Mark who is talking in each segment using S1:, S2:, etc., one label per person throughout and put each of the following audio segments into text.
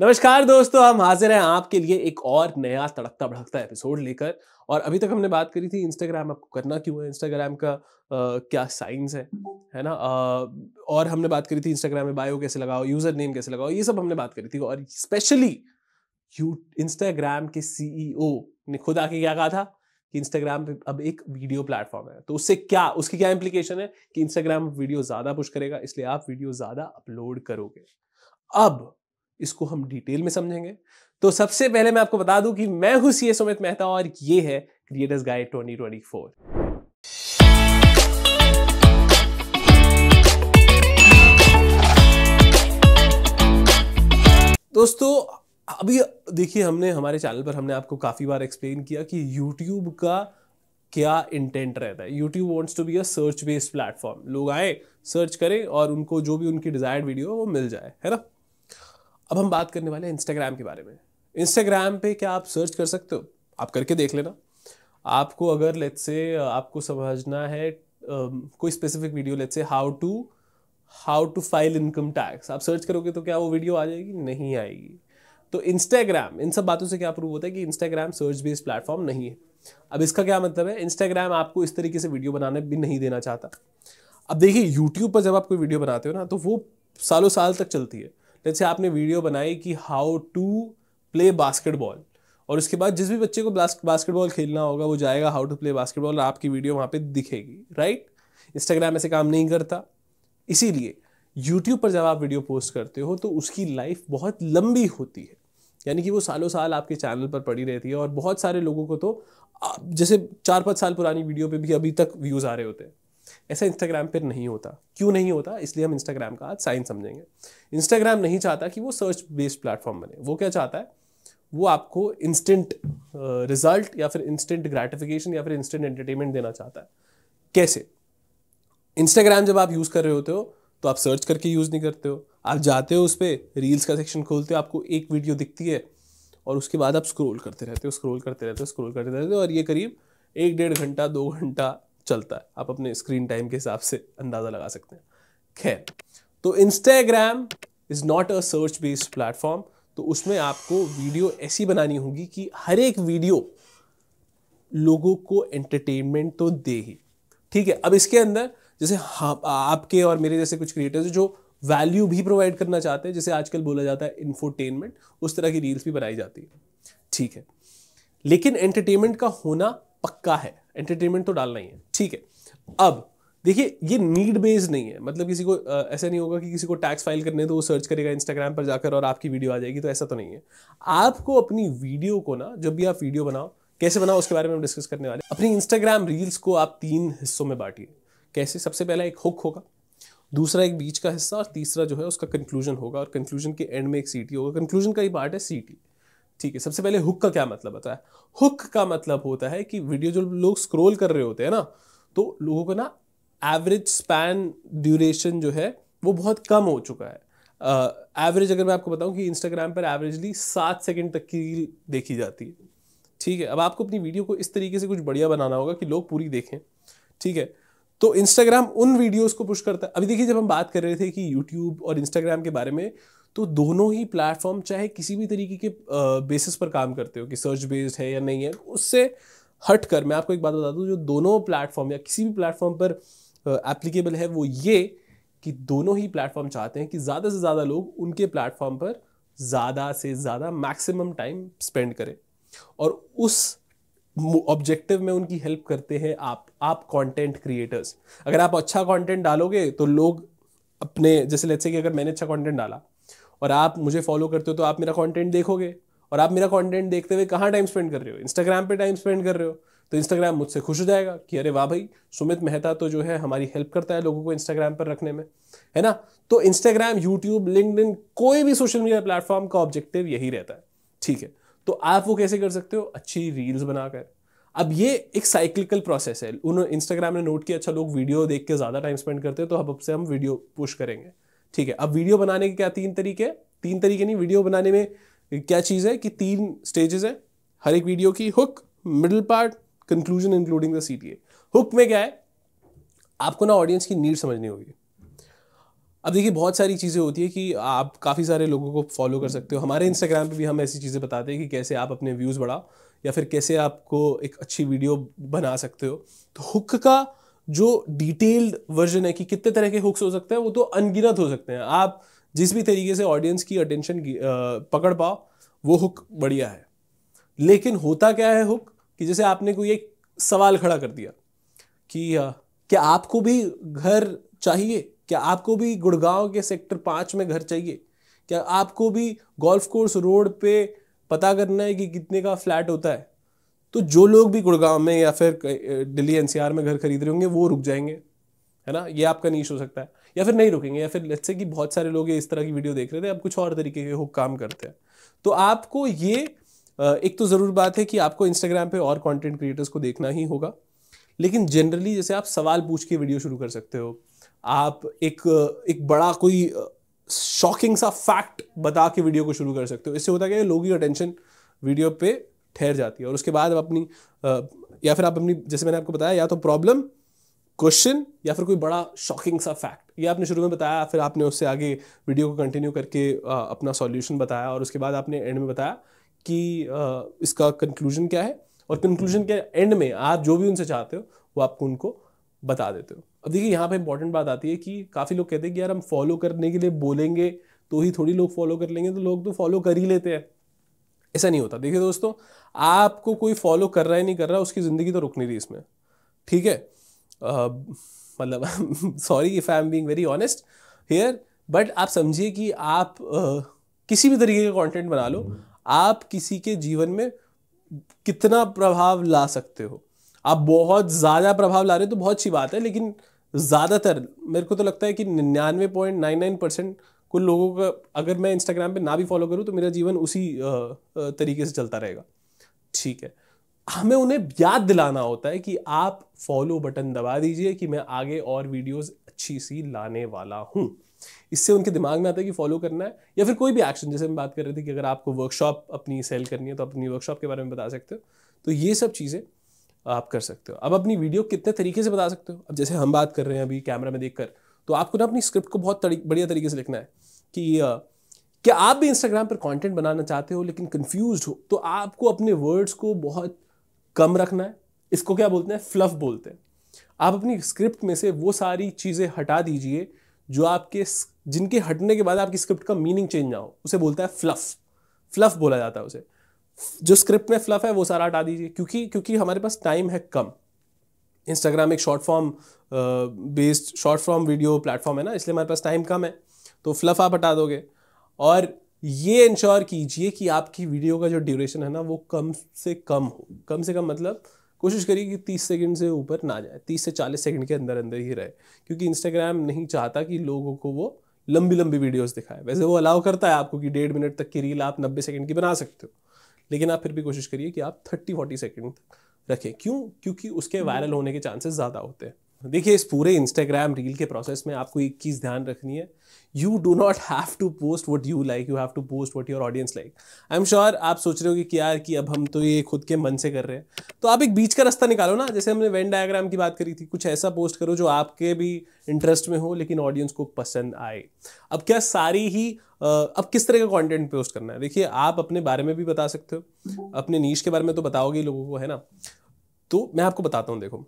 S1: नमस्कार दोस्तों हम हाजिर हैं आपके लिए एक और नया तड़कता भड़कता एपिसोड लेकर और अभी तक हमने बात करी थी इंस्टाग्राम आपको करना क्यों है इंस्टाग्राम का आ, क्या साइंस है है ना आ, और हमने बात करी थी इंस्टाग्राम में बायो कैसे लगाओ यूजर नेम कैसे लगाओ ये सब हमने बात करी थी और स्पेशली यू इंस्टाग्राम के सीईओ e ने खुद आके क्या कहा था कि इंस्टाग्राम पे अब एक वीडियो प्लेटफॉर्म है तो उससे क्या उसकी क्या इम्प्लीकेशन है कि इंस्टाग्राम वीडियो ज़्यादा पुश करेगा इसलिए आप वीडियो ज़्यादा अपलोड करोगे अब इसको हम डिटेल में समझेंगे तो सबसे पहले मैं आपको बता दूं कि मैं हूं सी सुमित मेहता और ये है क्रिएटर्स गाइड फोर दोस्तों अभी देखिए हमने हमारे चैनल पर हमने आपको काफ़ी बार एक्सप्लेन किया कि यूट्यूब का क्या इंटेंट रहता है YouTube wants to be a search based platform लोग आए सर्च करें और उनको जो भी उनकी डिजायर्ड वीडियो वो मिल जाए है ना अब हम बात करने वाले हैं इंस्टाग्राम के बारे में इंस्टाग्राम पे क्या आप सर्च कर सकते हो आप करके देख लेना आपको अगर लेट से आपको समझना है कोई specific video let say how to how to file income tax आप सर्च करोगे तो क्या वो वीडियो आ जाएगी नहीं आएगी तो इंस्टाग्राम इन सब बातों से क्या प्रूव होता है कि इंस्टाग्राम सर्च बेस्ड प्लेटफॉर्म नहीं है अब इसका क्या मतलब है इंस्टाग्राम आपको इस तरीके से वीडियो बनाने भी नहीं देना चाहता अब देखिए यूट्यूब पर जब आप कोई वीडियो बनाते हो ना तो वो सालों साल तक चलती है जैसे आपने वीडियो बनाई कि हाउ टू प्ले बास्केटबॉल और उसके बाद जिस भी बच्चे को बास्केटबॉल खेलना होगा वो जाएगा हाउ टू प्ले बास्केटबॉल और आपकी वीडियो वहाँ पे दिखेगी राइट इंस्टाग्राम ऐसे काम नहीं करता इसीलिए यूट्यूब पर जब आप वीडियो पोस्ट करते हो तो उसकी लाइफ बहुत लंबी होती है यानी कि वो सालों साल आपके चैनल पर पड़ी रहती है और बहुत सारे लोगों को तो जैसे चार पाँच साल पुरानी वीडियो पे भी अभी तक व्यूज़ आ रहे होते हैं ऐसा इंस्टाग्राम पर नहीं होता क्यों नहीं होता इसलिए हम इंस्टाग्राम का आज साइन समझेंगे इंस्टाग्राम नहीं चाहता कि वो सर्च बेस्ड प्लेटफॉर्म बने वो क्या चाहता है वो आपको इंस्टेंट रिजल्ट या फिर इंस्टेंट ग्रेटिफिकेशन या फिर इंस्टेंट एंटरटेनमेंट देना चाहता है कैसे इंस्टाग्राम जब आप यूज़ कर रहे होते हो तो आप सर्च करके यूज़ नहीं करते हो आप जाते हो उस पर रील्स का सेक्शन खोलते हो आपको एक वीडियो दिखती है और उसके बाद आप स्क्रोल करते रहते हो स्क्रोल करते रहते हो स्क्रोल करते रहते हो और ये करीब एक डेढ़ घंटा दो घंटा चलता है आप अपने स्क्रीन टाइम के हिसाब से अंदाज़ा लगा सकते हैं खैर तो Instagram is not a search based platform तो उसमें आपको वीडियो ऐसी बनानी होगी कि हर एक वीडियो लोगों को एंटरटेनमेंट तो दे ही ठीक है अब इसके अंदर जैसे हाँ, आपके और मेरे जैसे कुछ क्रिएटर्स जो वैल्यू भी प्रोवाइड करना चाहते हैं जैसे आजकल बोला जाता है इन्फोटेनमेंट उस तरह की रील्स भी बनाई जाती है ठीक है लेकिन एंटरटेनमेंट का होना पक्का है एंटरटेनमेंट तो डालना ही है ठीक है अब देखिए ये नीड बेस्ड नहीं है मतलब किसी को ऐसा नहीं होगा कि किसी को टैक्स फाइल करने तो वो सर्च करेगा इंस्टाग्राम पर जाकर और आपकी वीडियो आ जाएगी तो ऐसा तो नहीं है आपको अपनी वीडियो को ना जब भी आप वीडियो बनाओ कैसे बनाओ उसके बारे में हम डिस्कस करने वाले अपनी इंस्टाग्राम रील्स को आप तीन हिस्सों में बांटिए कैसे सबसे पहला एक हुक होगा दूसरा एक बीच का हिस्सा और तीसरा जो है उसका कंक्लूजन होगा और कंक्लूजन के एंड में एक सीटी होगा कंक्लूजन का ही पार्ट है सीटी ठीक है सबसे पहले हुक का क्या मतलब होता है हुक का मतलब होता है कि वीडियो जो लोग स्क्रोल कर रहे होते हैं ना तो लोगों का ना एवरेज स्पैन ड्यूरेशन जो है वो बहुत कम हो चुका है एवरेज uh, अगर मैं आपको बताऊं कि इंस्टाग्राम पर एवरेजली सात सेकंड तक की रील देखी जाती है ठीक है अब आपको अपनी वीडियो को इस तरीके से कुछ बढ़िया बनाना होगा कि लोग पूरी देखें ठीक है तो इंस्टाग्राम उन वीडियोस को पुश करता है अभी देखिए जब हम बात कर रहे थे कि यूट्यूब और इंस्टाग्राम के बारे में तो दोनों ही प्लेटफॉर्म चाहे किसी भी तरीके के बेसिस पर काम करते हो कि सर्च बेस्ड है या नहीं है उससे हट कर मैं आपको एक बात बता दूँ जो दोनों प्लेटफॉर्म या किसी भी प्लेटफॉर्म पर एप्लीकेबल है वो ये कि दोनों ही प्लेटफॉर्म चाहते हैं कि ज़्यादा से ज़्यादा लोग उनके प्लेटफॉर्म पर ज़्यादा से ज़्यादा मैक्सिमम टाइम स्पेंड करें और उस ऑब्जेक्टिव में उनकी हेल्प करते हैं आप आप कंटेंट क्रिएटर्स अगर आप अच्छा कंटेंट डालोगे तो लोग अपने जैसे लेट्स से कि अगर मैंने अच्छा कंटेंट डाला और आप मुझे फॉलो करते हो तो आप मेरा कॉन्टेंट देखोगे और आप मेरा कॉन्टेंट देखते हुए कहाँ टाइम स्पेंड कर रहे हो इंस्टाग्राम पर टाइम स्पेंड कर रहे हो तो इंस्टाग्राम मुझसे खुश हो जाएगा कि अरे वाह भाई सुमित मेहता तो जो है हमारी हेल्प करता है लोगों को इंस्टाग्राम पर रखने में है ना तो इंस्टाग्राम यूट्यूब लिंकड कोई भी सोशल मीडिया प्लेटफॉर्म का ऑब्जेक्टिव यही रहता है ठीक है तो आप वो कैसे कर सकते हो अच्छी रील्स बनाकर अब ये एक साइक्लिकल प्रोसेस है उन्होंने इंस्टाग्राम ने नोट किया अच्छा लोग वीडियो देख के ज़्यादा टाइम स्पेंड करते हैं तो अब से हम वीडियो पुश करेंगे ठीक है अब वीडियो बनाने के क्या तीन तरीके हैं तीन तरीके नहीं वीडियो बनाने में क्या चीज़ है कि तीन स्टेजेस है हर एक वीडियो की hook middle part conclusion including the C hook में क्या है आपको ना ऑडियंस की नीड समझनी होगी अब देखिए बहुत सारी चीज़ें होती है कि आप काफ़ी सारे लोगों को फॉलो कर सकते हो हमारे इंस्टाग्राम पे भी हम ऐसी चीज़ें बताते हैं कि कैसे आप अपने व्यूज़ बढ़ाओ या फिर कैसे आपको एक अच्छी वीडियो बना सकते हो तो हुक का जो डिटेल्ड वर्जन है कि कितने तरह के हुक्स हो सकते हैं वो तो अनगिनत हो सकते हैं आप जिस भी तरीके से ऑडियंस की अटेंशन पकड़ पाओ वो हुक बढ़िया है लेकिन होता क्या है हुक कि जैसे आपने कोई एक सवाल खड़ा कर दिया कि क्या आपको भी घर चाहिए क्या आपको भी गुड़गांव के सेक्टर पाँच में घर चाहिए क्या आपको भी गोल्फ कोर्स रोड पे पता करना है कि कितने का फ्लैट होता है तो जो लोग भी गुड़गांव में या फिर दिल्ली एनसीआर में घर खरीद रहे होंगे वो रुक जाएंगे है ना ये आपका नीच हो सकता है या फिर नहीं रुकेंगे या फिर जैसे कि बहुत सारे लोग इस तरह की वीडियो देख रहे थे अब कुछ और तरीके के हो काम करते हैं तो आपको ये एक तो ज़रूर बात है कि आपको इंस्टाग्राम पे और कंटेंट क्रिएटर्स को देखना ही होगा लेकिन जनरली जैसे आप सवाल पूछ के वीडियो शुरू कर सकते हो आप एक एक बड़ा कोई शॉकिंग सा फैक्ट बता के वीडियो को शुरू कर सकते हो इससे होता क्या है लोगों की अटेंशन वीडियो पे ठहर जाती है और उसके बाद आप अपनी या फिर आप अपनी जैसे मैंने आपको बताया या तो प्रॉब्लम क्वेश्चन या फिर कोई बड़ा शॉकिंग सा फैक्ट ये आपने शुरू में बताया फिर आपने उससे आगे वीडियो को कंटिन्यू करके अपना सॉल्यूशन बताया और उसके बाद आपने एंड में बताया कि इसका कंक्लूजन क्या है और कंक्लूजन के एंड में आप जो भी उनसे चाहते हो वो आपको उनको बता देते हो अब देखिए यहाँ पर इंपॉर्टेंट बात आती है कि काफ़ी लोग कहते हैं कि यार हम फॉलो करने के लिए बोलेंगे तो ही थोड़ी लोग फॉलो कर लेंगे तो लोग तो फॉलो कर ही लेते हैं ऐसा नहीं होता देखिए दोस्तों आपको कोई फॉलो कर रहा है नहीं कर रहा उसकी ज़िंदगी तो रुक नहीं रही इसमें ठीक है मतलब sorry if I am being very honest here but आप समझिए कि आप uh, किसी भी तरीके का कंटेंट बना लो आप किसी के जीवन में कितना प्रभाव ला सकते हो आप बहुत ज़्यादा प्रभाव ला रहे हो तो बहुत अच्छी बात है लेकिन ज़्यादातर मेरे को तो लगता है कि निन्यानवे पॉइंट नाइन नाइन परसेंट कुछ लोगों का अगर मैं इंस्टाग्राम पे ना भी फॉलो करूँ तो मेरा जीवन उसी तरीके से चलता रहेगा ठीक है हमें उन्हें याद दिलाना होता है कि आप फॉलो बटन दबा दीजिए कि मैं आगे और वीडियोस अच्छी सी लाने वाला हूँ इससे उनके दिमाग में आता है कि फॉलो करना है या फिर कोई भी एक्शन जैसे हम बात कर रहे थे कि अगर आपको वर्कशॉप अपनी सेल करनी है तो अपनी वर्कशॉप के बारे में बता सकते हो तो ये सब चीज़ें आप कर सकते हो अब अपनी वीडियो कितने तरीके से बता सकते हो अब जैसे हम बात कर रहे हैं अभी कैमरा में देख कर तो आपको ना अपनी स्क्रिप्ट को बहुत तरी, बढ़िया तरीके से लिखना है कि क्या आप भी इंस्टाग्राम पर कंटेंट बनाना चाहते हो लेकिन कंफ्यूज हो तो आपको अपने वर्ड्स को बहुत कम रखना है इसको क्या बोलते हैं फ्लफ बोलते हैं आप अपनी स्क्रिप्ट में से वो सारी चीज़ें हटा दीजिए जो आपके जिनके हटने के बाद आपकी स्क्रिप्ट का मीनिंग चेंज ना हो उसे बोलता है फ्लफ फ्लफ बोला जाता है उसे जो स्क्रिप्ट में फ्लफ है वो सारा हटा दीजिए क्योंकि क्योंकि हमारे पास टाइम है कम इंस्टाग्राम एक short form based short form video platform है ना इसलिए हमारे पास टाइम कम है तो फ्लफ आप हटा दोगे और ये इंश्योर कीजिए कि आपकी वीडियो का जो ड्यूरेशन है ना वो कम से कम हो कम से कम मतलब कोशिश करिए कि 30 सेकंड से ऊपर ना जाए 30 से 40 सेकंड के अंदर अंदर ही रहे क्योंकि इंस्टाग्राम नहीं चाहता कि लोगों को वो लंबी लंबी वीडियोस दिखाए वैसे वो अलाउ करता है आपको कि डेढ़ मिनट तक की रील आप नब्बे सेकंड की बना सकते हो लेकिन आप फिर भी कोशिश करिए कि आप थर्टी फोर्टी तक रखें क्यों क्योंकि उसके वायरल हम्म। होने के चांसेस ज़्यादा होते हैं देखिए इस पूरे इंस्टाग्राम रील के प्रोसेस में आपको एक चीज़ ध्यान रखनी है you do not have to post what you like you have to post what your audience like I am sure आप सोच रहे हो कि यार कि अब हम तो ये खुद के मन से कर रहे हैं तो आप एक बीच का रास्ता निकालो ना जैसे हमने वेन डायग्राम की बात करी थी कुछ ऐसा पोस्ट करो जो आपके भी इंटरेस्ट में हो लेकिन ऑडियंस को पसंद आए अब क्या सारी ही अब किस तरह का कंटेंट पोस्ट करना है देखिए आप अपने बारे में भी बता सकते हो अपने नीच के बारे में तो बताओगे लोगों को है ना तो मैं आपको बताता हूँ देखो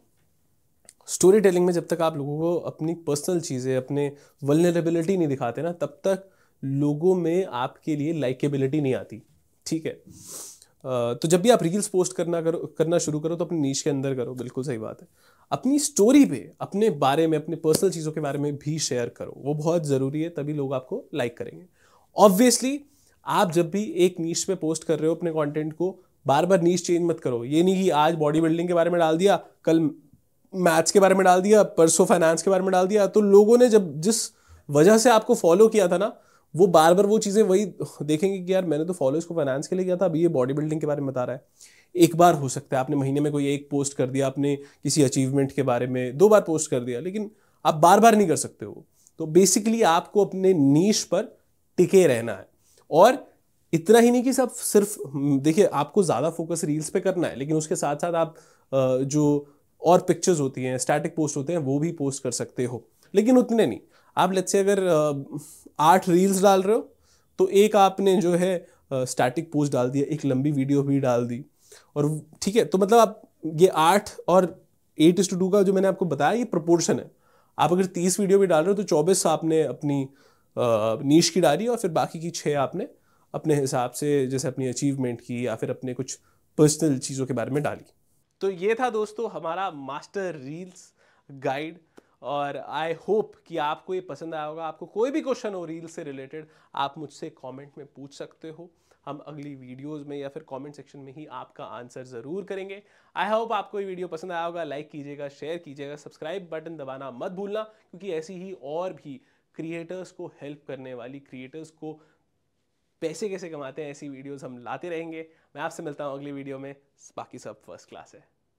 S1: स्टोरी टेलिंग में जब तक आप लोगों को अपनी पर्सनल चीज़ें अपने वलनरेबिलिटी नहीं दिखाते ना तब तक लोगों में आपके लिए लाइकेबिलिटी नहीं आती ठीक है तो जब भी आप रील्स पोस्ट करना करो करना शुरू करो तो अपने नीच के अंदर करो बिल्कुल सही बात है अपनी स्टोरी पे अपने बारे में अपने पर्सनल चीज़ों के बारे में भी शेयर करो वो बहुत ज़रूरी है तभी लोग आपको लाइक करेंगे ऑब्वियसली आप जब भी एक नीच पे पोस्ट कर रहे हो अपने कंटेंट को बार बार नीच चेंज मत करो ये नहीं कि आज बॉडी बिल्डिंग के बारे में डाल दिया कल मैथ्स के बारे में डाल दिया परसों फाइनेंस के बारे में डाल दिया तो लोगों ने जब जिस वजह से आपको फॉलो किया था ना वो बार बार वो चीज़ें वही देखेंगे कि यार मैंने तो फॉलो इसको फाइनेंस के लिए किया था अभी ये बॉडी बिल्डिंग के बारे में बता रहा है एक बार हो सकता है आपने महीने में कोई एक पोस्ट कर दिया आपने किसी अचीवमेंट के बारे में दो बार पोस्ट कर दिया लेकिन आप बार बार नहीं कर सकते हो तो बेसिकली आपको अपने नीश पर टिके रहना है और इतना ही नहीं कि सब सिर्फ देखिए आपको ज़्यादा फोकस रील्स पे करना है लेकिन उसके साथ साथ आप जो और पिक्चर्स होती हैं स्टैटिक पोस्ट होते हैं वो भी पोस्ट कर सकते हो लेकिन उतने नहीं आप लेट्स से अगर आठ रील्स डाल रहे हो तो एक आपने जो है स्टैटिक पोस्ट डाल दिया एक लंबी वीडियो भी डाल दी और ठीक है तो मतलब आप ये आठ और एट इस टू टू का जो मैंने आपको बताया ये प्रपोर्शन है आप अगर तीस वीडियो भी डाल रहे हो तो चौबीस आपने अपनी नीच की डाली और फिर बाकी की छः आपने अपने हिसाब से जैसे अपनी अचीवमेंट की या फिर अपने कुछ पर्सनल चीज़ों के बारे में डाली तो ये था दोस्तों हमारा मास्टर रील्स गाइड और आई होप कि आपको ये पसंद आया होगा आपको कोई भी क्वेश्चन हो रील से रिलेटेड आप मुझसे कमेंट में पूछ सकते हो हम अगली वीडियोस में या फिर कमेंट सेक्शन में ही आपका आंसर ज़रूर करेंगे आई होप आपको ये वीडियो पसंद आया होगा लाइक कीजिएगा शेयर कीजिएगा सब्सक्राइब बटन दबाना मत भूलना क्योंकि ऐसी ही और भी क्रिएटर्स को हेल्प करने वाली क्रिएटर्स को पैसे कैसे कमाते हैं ऐसी वीडियोस हम लाते रहेंगे मैं आपसे मिलता हूँ अगली वीडियो में बाकी सब फर्स्ट क्लास है